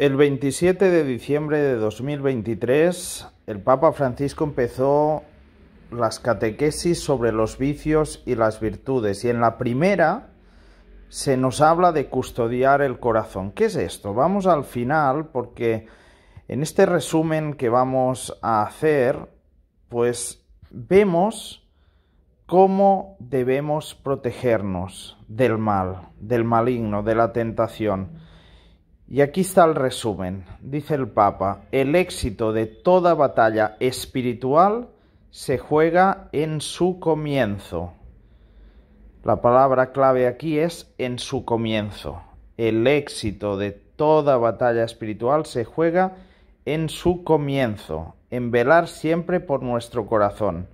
El 27 de diciembre de 2023, el Papa Francisco empezó las catequesis sobre los vicios y las virtudes. Y en la primera se nos habla de custodiar el corazón. ¿Qué es esto? Vamos al final porque en este resumen que vamos a hacer, pues vemos cómo debemos protegernos del mal, del maligno, de la tentación. Y aquí está el resumen. Dice el Papa, el éxito de toda batalla espiritual se juega en su comienzo. La palabra clave aquí es en su comienzo. El éxito de toda batalla espiritual se juega en su comienzo, en velar siempre por nuestro corazón.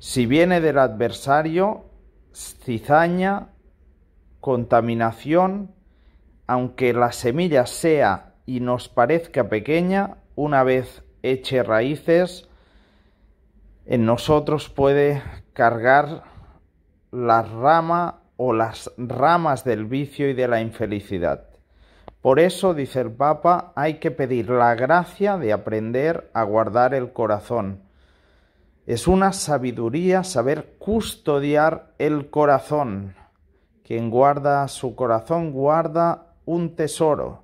Si viene del adversario, cizaña, contaminación, aunque la semilla sea y nos parezca pequeña, una vez eche raíces, en nosotros puede cargar la rama o las ramas del vicio y de la infelicidad. Por eso, dice el Papa, hay que pedir la gracia de aprender a guardar el corazón. Es una sabiduría saber custodiar el corazón. Quien guarda su corazón guarda un tesoro.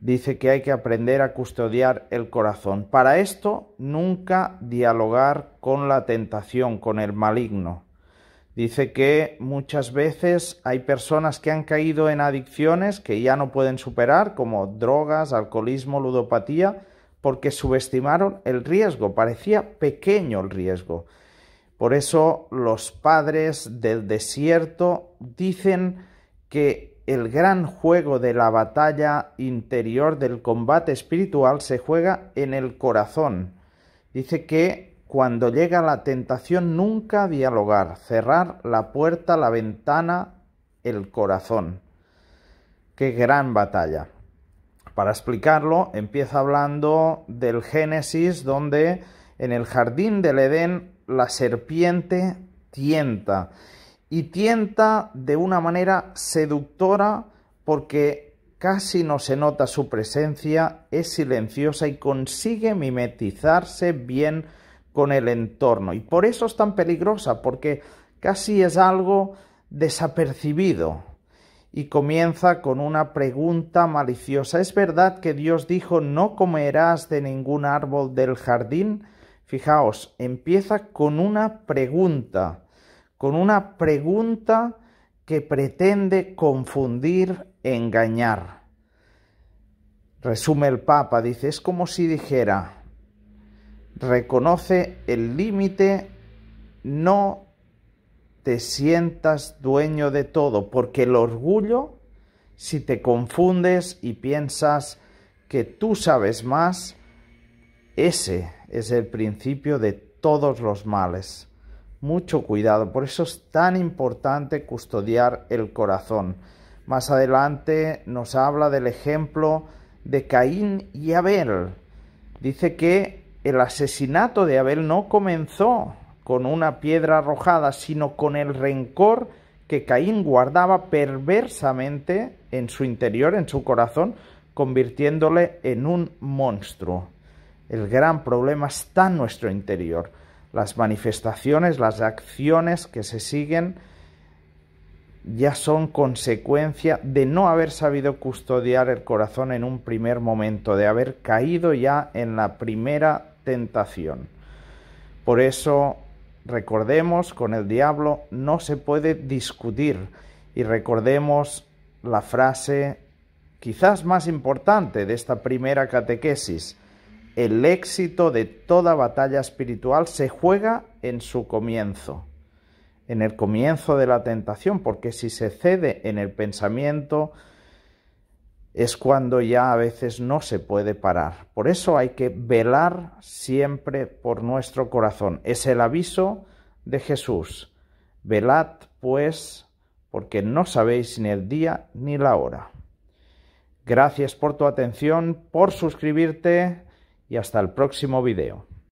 Dice que hay que aprender a custodiar el corazón. Para esto, nunca dialogar con la tentación, con el maligno. Dice que muchas veces hay personas que han caído en adicciones que ya no pueden superar, como drogas, alcoholismo, ludopatía, porque subestimaron el riesgo, parecía pequeño el riesgo. Por eso los padres del desierto dicen que el gran juego de la batalla interior del combate espiritual se juega en el corazón. Dice que cuando llega la tentación nunca dialogar, cerrar la puerta, la ventana, el corazón. Qué gran batalla. Para explicarlo, empieza hablando del Génesis donde en el jardín del Edén la serpiente tienta y tienta de una manera seductora porque casi no se nota su presencia, es silenciosa y consigue mimetizarse bien con el entorno. Y por eso es tan peligrosa, porque casi es algo desapercibido. Y comienza con una pregunta maliciosa. ¿Es verdad que Dios dijo no comerás de ningún árbol del jardín? Fijaos, empieza con una pregunta con una pregunta que pretende confundir, engañar. Resume el Papa, dice, es como si dijera, reconoce el límite, no te sientas dueño de todo, porque el orgullo, si te confundes y piensas que tú sabes más, ese es el principio de todos los males mucho cuidado. Por eso es tan importante custodiar el corazón. Más adelante nos habla del ejemplo de Caín y Abel. Dice que el asesinato de Abel no comenzó con una piedra arrojada, sino con el rencor que Caín guardaba perversamente en su interior, en su corazón, convirtiéndole en un monstruo. El gran problema está en nuestro interior las manifestaciones, las acciones que se siguen ya son consecuencia de no haber sabido custodiar el corazón en un primer momento, de haber caído ya en la primera tentación. Por eso, recordemos, con el diablo no se puede discutir y recordemos la frase quizás más importante de esta primera catequesis, el éxito de toda batalla espiritual se juega en su comienzo, en el comienzo de la tentación, porque si se cede en el pensamiento es cuando ya a veces no se puede parar. Por eso hay que velar siempre por nuestro corazón. Es el aviso de Jesús. Velad pues, porque no sabéis ni el día ni la hora. Gracias por tu atención, por suscribirte y hasta el próximo video.